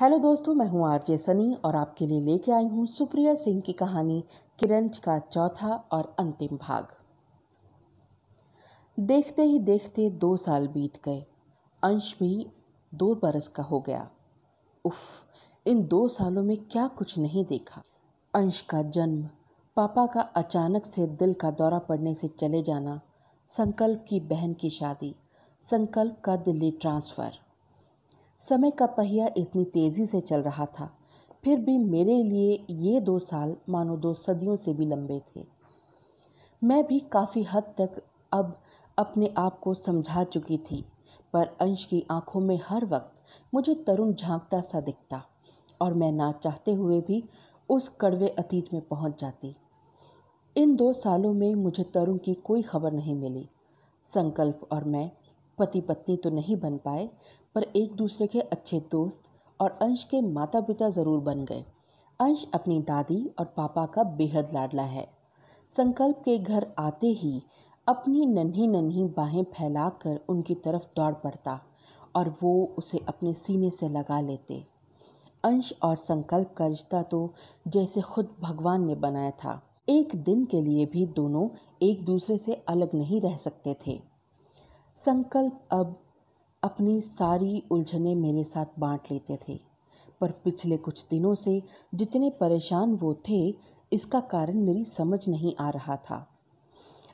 hello दोस्तों मैं हूं आरजे सनी और आपके लिए लेके आई हूं सुप्रिया सिंह की कहानी किरंज का चौथा और अंतिम भाग देखते ही देखते दो साल बीत गए अंश भी दो बरस का हो गया उफ इन दो सालों में क्या कुछ नहीं देखा अंश का जन्म पापा का अचानक से दिल का दौरा पड़ने से चले जाना संकल्प की बहन की शादी संकल्प का दिल्ली ट्रांसफ़र समय का पहिया इतनी तेज़ी से चल रहा था फिर भी मेरे लिए ये दो साल मानो दो सदियों से भी लंबे थे मैं भी काफ़ी हद तक अब अपने आप को समझा चुकी थी पर अंश की आंखों में हर वक्त मुझे तरुण झांकता सा दिखता और मैं ना चाहते हुए भी उस कड़वे अतीत में पहुंच जाती इन दो सालों में मुझे तरुण की कोई खबर नहीं मिली संकल्प और मैं पति पत्नी तो नहीं बन पाए पर एक दूसरे के अच्छे दोस्त और अंश के माता पिता ज़रूर बन गए अंश अपनी दादी और पापा का बेहद लाडला है संकल्प के घर आते ही अपनी नन्ही नन्ही बाहें फैलाकर उनकी तरफ दौड़ पड़ता और वो उसे अपने सीने से लगा लेते अंश और संकल्प का रिश्ता तो जैसे खुद भगवान ने बनाया था एक दिन के लिए भी दोनों एक दूसरे से अलग नहीं रह सकते थे संकल्प अब अपनी सारी उलझने मेरे साथ बांट लेते थे पर पिछले कुछ दिनों से जितने परेशान वो थे इसका कारण मेरी समझ नहीं आ रहा था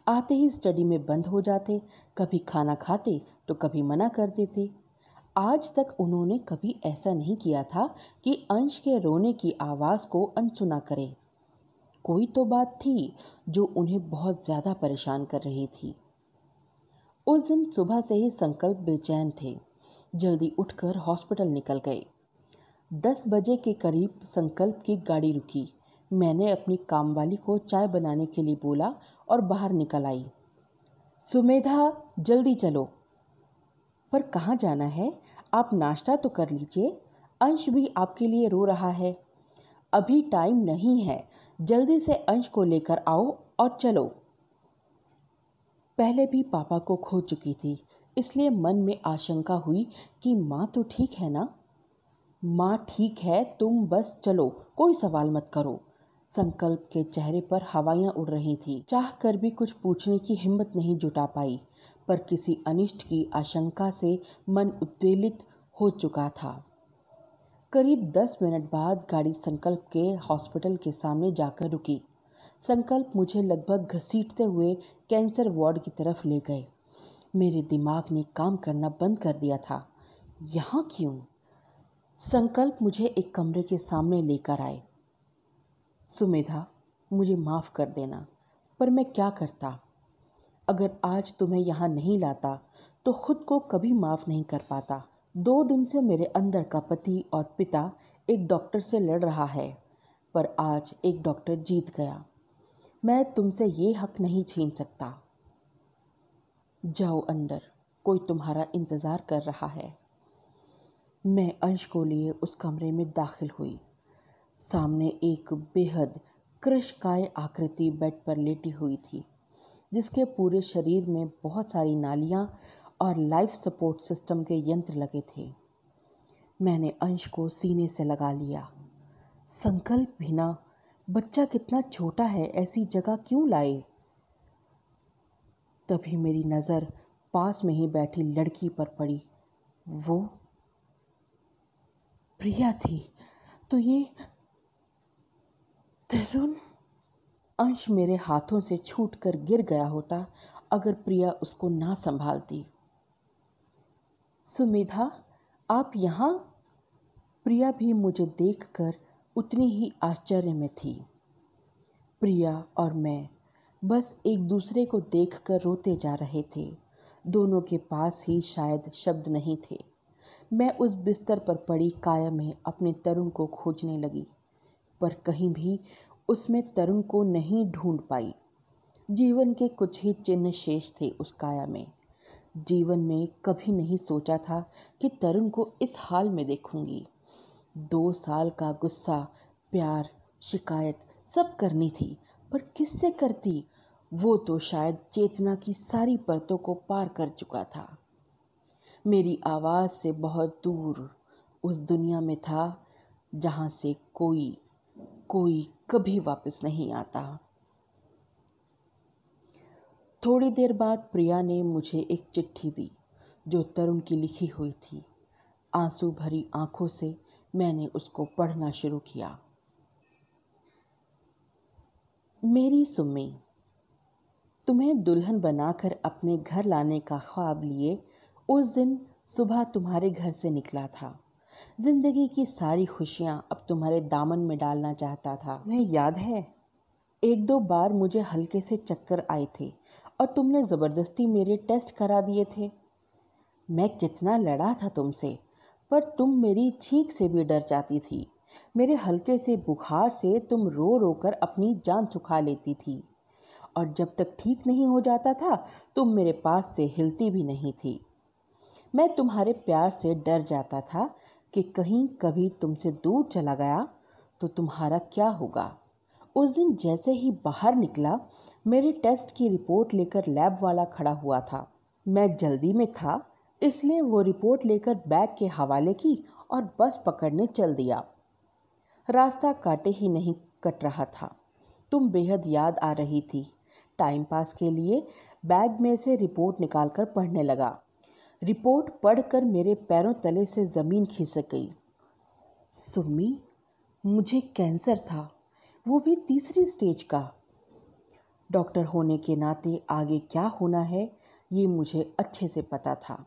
आते ही स्टडी में बंद हो जाते कभी खाना खाते तो कभी मना कर देते आज तक उन्होंने कभी ऐसा नहीं किया था कि अंश के रोने की आवाज़ को अनसुना करें कोई तो बात थी जो उन्हें बहुत ज़्यादा परेशान कर रही थी उस दिन सुबह से ही संकल्प बेचैन थे जल्दी उठकर हॉस्पिटल निकल गए दस बजे के करीब संकल्प की गाड़ी रुकी मैंने अपनी काम वाली को चाय बनाने के लिए बोला और बाहर निकल आई सुमेधा जल्दी चलो पर कहाँ जाना है आप नाश्ता तो कर लीजिए अंश भी आपके लिए रो रहा है अभी टाइम नहीं है जल्दी से अंश को लेकर आओ और चलो पहले भी पापा को खो चुकी थी इसलिए मन में आशंका हुई कि माँ तो ठीक है ना माँ ठीक है तुम बस चलो कोई सवाल मत करो संकल्प के चेहरे पर हवाइयाँ उड़ रही थी चाह कर भी कुछ पूछने की हिम्मत नहीं जुटा पाई पर किसी अनिष्ट की आशंका से मन उद्वेलित हो चुका था करीब दस मिनट बाद गाड़ी संकल्प के हॉस्पिटल के सामने जाकर रुकी संकल्प मुझे लगभग घसीटते हुए कैंसर वार्ड की तरफ ले गए मेरे दिमाग ने काम करना बंद कर दिया था यहाँ क्यों संकल्प मुझे एक कमरे के सामने लेकर आए सुमेधा मुझे माफ़ कर देना पर मैं क्या करता अगर आज तुम्हें यहाँ नहीं लाता तो खुद को कभी माफ़ नहीं कर पाता दो दिन से मेरे अंदर का पति और पिता एक डॉक्टर से लड़ रहा है पर आज एक डॉक्टर जीत गया मैं तुमसे ये हक नहीं छीन सकता जाओ अंदर कोई तुम्हारा इंतज़ार कर रहा है मैं अंश को लिए उस कमरे में दाखिल हुई सामने एक बेहद कृशकाय आकृति बेड पर लेटी हुई थी जिसके पूरे शरीर में बहुत सारी नालियां और लाइफ सपोर्ट सिस्टम के यंत्र लगे थे मैंने अंश को सीने से लगा लिया संकल्प भी ना बच्चा कितना छोटा है ऐसी जगह क्यों लाए तभी मेरी नज़र पास में ही बैठी लड़की पर पड़ी वो प्रिया थी तो ये तरुण अंश मेरे हाथों से छूट कर गिर गया होता अगर प्रिया उसको ना संभालती सुमेधा आप यहां प्रिया भी मुझे देखकर उतनी ही आश्चर्य में थी प्रिया और मैं बस एक दूसरे को देखकर रोते जा रहे थे दोनों के पास ही शायद शब्द नहीं थे मैं उस बिस्तर पर पड़ी काया में अपने तरुण को खोजने लगी पर कहीं भी उसमें तरुण को नहीं ढूंढ पाई जीवन के कुछ ही चिन्ह शेष थे उस काया में जीवन में कभी नहीं सोचा था कि तरुण को इस हाल में देखूंगी दो साल का गुस्सा प्यार शिकायत सब करनी थी पर किससे करती वो तो शायद चेतना की सारी परतों को पार कर चुका था मेरी आवाज़ से बहुत दूर उस दुनिया में था जहां से कोई कोई कभी वापस नहीं आता थोड़ी देर बाद प्रिया ने मुझे एक चिट्ठी दी जो तरुण की लिखी हुई थी आंसू भरी आंखों से मैंने उसको पढ़ना शुरू किया मेरी सुम्मी तुम्हें दुल्हन बनाकर अपने घर लाने का ख्वाब लिए उस दिन सुबह तुम्हारे घर से निकला था जिंदगी की सारी खुशियां अब तुम्हारे दामन में डालना चाहता था तुम्हें याद है एक दो बार मुझे हल्के से चक्कर आए थे और तुमने ज़बरदस्ती मेरे टेस्ट करा दिए थे मैं कितना लड़ा था तुमसे पर तुम मेरी छींक से भी डर जाती थी मेरे हल्के से बुखार से तुम रो रो कर अपनी जान सुखा लेती थी और जब तक ठीक नहीं हो जाता था तुम मेरे पास से हिलती भी नहीं थी मैं तुम्हारे प्यार से डर जाता था कि कहीं कभी तुमसे दूर चला गया तो तुम्हारा क्या होगा उस दिन जैसे ही बाहर निकला मेरे टेस्ट की रिपोर्ट लेकर लैब वाला खड़ा हुआ था मैं जल्दी में था इसलिए वो रिपोर्ट लेकर बैग के हवाले की और बस पकड़ने चल दिया रास्ता काटे ही नहीं कट रहा था तुम बेहद याद आ रही थी टाइम पास के लिए बैग में से रिपोर्ट निकालकर पढ़ने लगा रिपोर्ट पढ़कर मेरे पैरों तले से ज़मीन खिसक गई सुम्मी मुझे कैंसर था वो भी तीसरी स्टेज का डॉक्टर होने के नाते आगे क्या होना है ये मुझे अच्छे से पता था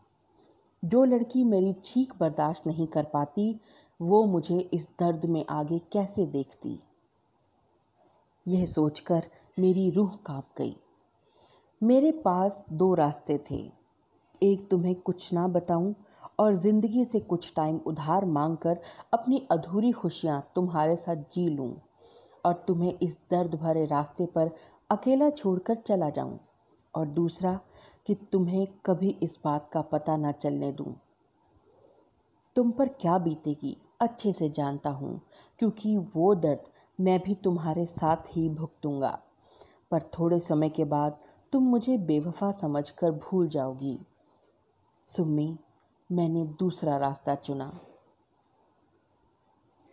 जो लड़की मेरी चीख बर्दाश्त नहीं कर पाती वो मुझे इस दर्द में आगे कैसे देखती यह सोचकर मेरी रूह कांप गई मेरे पास दो रास्ते थे एक तुम्हें कुछ ना बताऊं और ज़िंदगी से कुछ टाइम उधार मांगकर अपनी अधूरी खुशियां तुम्हारे साथ जी लूं और तुम्हें इस दर्द भरे रास्ते पर अकेला छोड़कर चला जाऊं और दूसरा कि तुम्हें कभी इस बात का पता न चलने दूं तुम पर क्या बीतेगी अच्छे से जानता हूँ क्योंकि वो दर्द मैं भी तुम्हारे साथ ही भुगतूंगा पर थोड़े समय के बाद तुम मुझे बेवफा समझकर भूल जाओगी सुम्मी मैंने दूसरा रास्ता चुना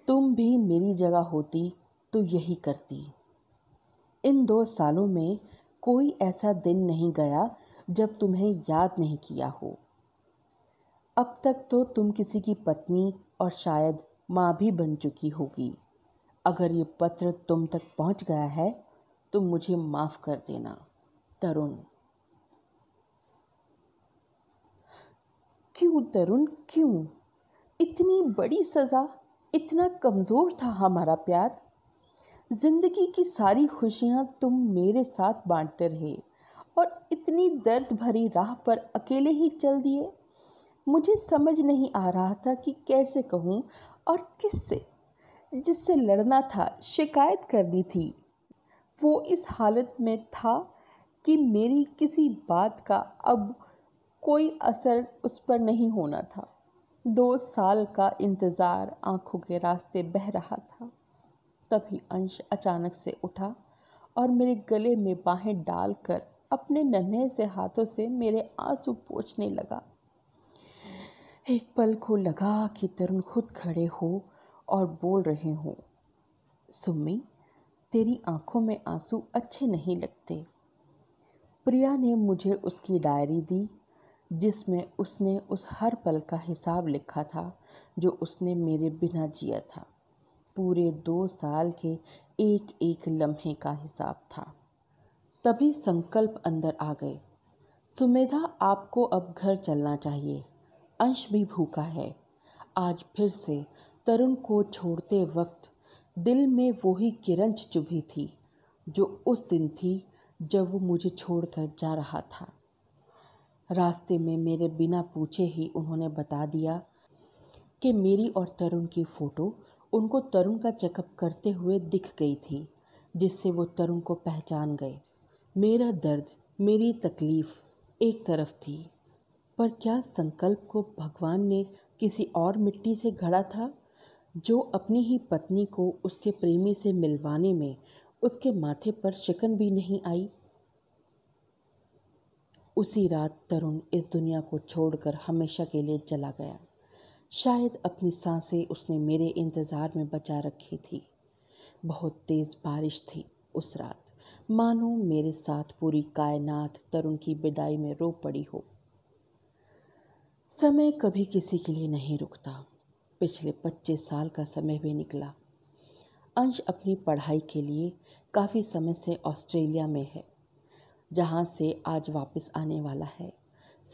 तुम भी मेरी जगह होती तो यही करती इन दो सालों में कोई ऐसा दिन नहीं गया जब तुम्हें याद नहीं किया हो अब तक तो तुम किसी की पत्नी और शायद माँ भी बन चुकी होगी अगर ये पत्र तुम तक पहुँच गया है तो मुझे माफ़ कर देना तरुण क्यों तरुण क्यों इतनी बड़ी सज़ा इतना कमज़ोर था हमारा प्यार ज़िंदगी की सारी खुशियाँ तुम मेरे साथ बांटते रहे और इतनी दर्द भरी राह पर अकेले ही चल दिए मुझे समझ नहीं आ रहा था कि कैसे कहूँ और किससे जिससे लड़ना था शिकायत करनी थी वो इस हालत में था कि मेरी किसी बात का अब कोई असर उस पर नहीं होना था दो साल का इंतज़ार आंखों के रास्ते बह रहा था तभी अंश अचानक से उठा और मेरे गले में बाहें डालकर अपने नन्हे से हाथों से मेरे आंसू पोछने लगा एक पल को लगा कि तरुण खुद खड़े हो और बोल रहे हो सुम्मी तेरी आंखों में आंसू अच्छे नहीं लगते प्रिया ने मुझे उसकी डायरी दी जिसमें उसने उस हर पल का हिसाब लिखा था जो उसने मेरे बिना जिया था पूरे दो साल के एक एक लम्हे का हिसाब था तभी संकल्प अंदर आ गए सुमेधा आपको अब घर चलना चाहिए अंश भी भूखा है आज फिर से तरुण को छोड़ते वक्त दिल में वो ही किरण चुभी थी जो उस दिन थी जब वो मुझे छोड़कर जा रहा था रास्ते में मेरे बिना पूछे ही उन्होंने बता दिया कि मेरी और तरुण की फ़ोटो उनको तरुण का चेकअप करते हुए दिख गई थी जिससे वो तरुण को पहचान गए मेरा दर्द मेरी तकलीफ एक तरफ थी पर क्या संकल्प को भगवान ने किसी और मिट्टी से घड़ा था जो अपनी ही पत्नी को उसके प्रेमी से मिलवाने में उसके माथे पर शिकन भी नहीं आई उसी रात तरुण इस दुनिया को छोड़कर हमेशा के लिए चला गया शायद अपनी सांसें उसने मेरे इंतज़ार में बचा रखी थी बहुत तेज़ बारिश थी उस रात मानो मेरे साथ पूरी कायनात तरुण की विदाई में रो पड़ी हो समय कभी किसी के लिए नहीं रुकता पिछले 25 साल का समय भी निकला अंश अपनी पढ़ाई के लिए काफ़ी समय से ऑस्ट्रेलिया में है जहाँ से आज वापस आने वाला है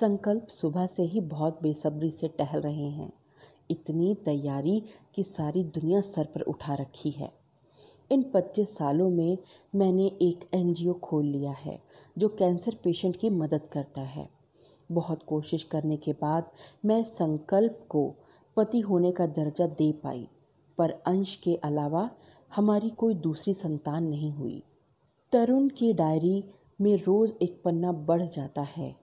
संकल्प सुबह से ही बहुत बेसब्री से टहल रहे हैं इतनी तैयारी कि सारी दुनिया सर पर उठा रखी है इन 25 सालों में मैंने एक एनजीओ खोल लिया है जो कैंसर पेशेंट की मदद करता है बहुत कोशिश करने के बाद मैं संकल्प को पति होने का दर्जा दे पाई पर अंश के अलावा हमारी कोई दूसरी संतान नहीं हुई तरुण की डायरी में रोज़ एक पन्ना बढ़ जाता है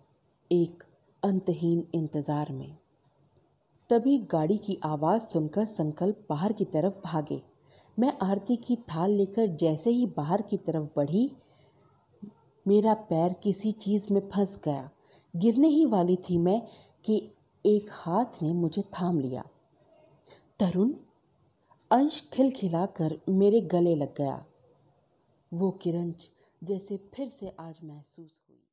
एक अंतहीन इंतज़ार में तभी गाड़ी की आवाज़ सुनकर संकल्प बाहर की तरफ भागे मैं आरती की थाल लेकर जैसे ही बाहर की तरफ बढ़ी मेरा पैर किसी चीज़ में फंस गया गिरने ही वाली थी मैं कि एक हाथ ने मुझे थाम लिया तरुण अंश खिलखिलाकर मेरे गले लग गया वो किरण जैसे फिर से आज महसूस हुई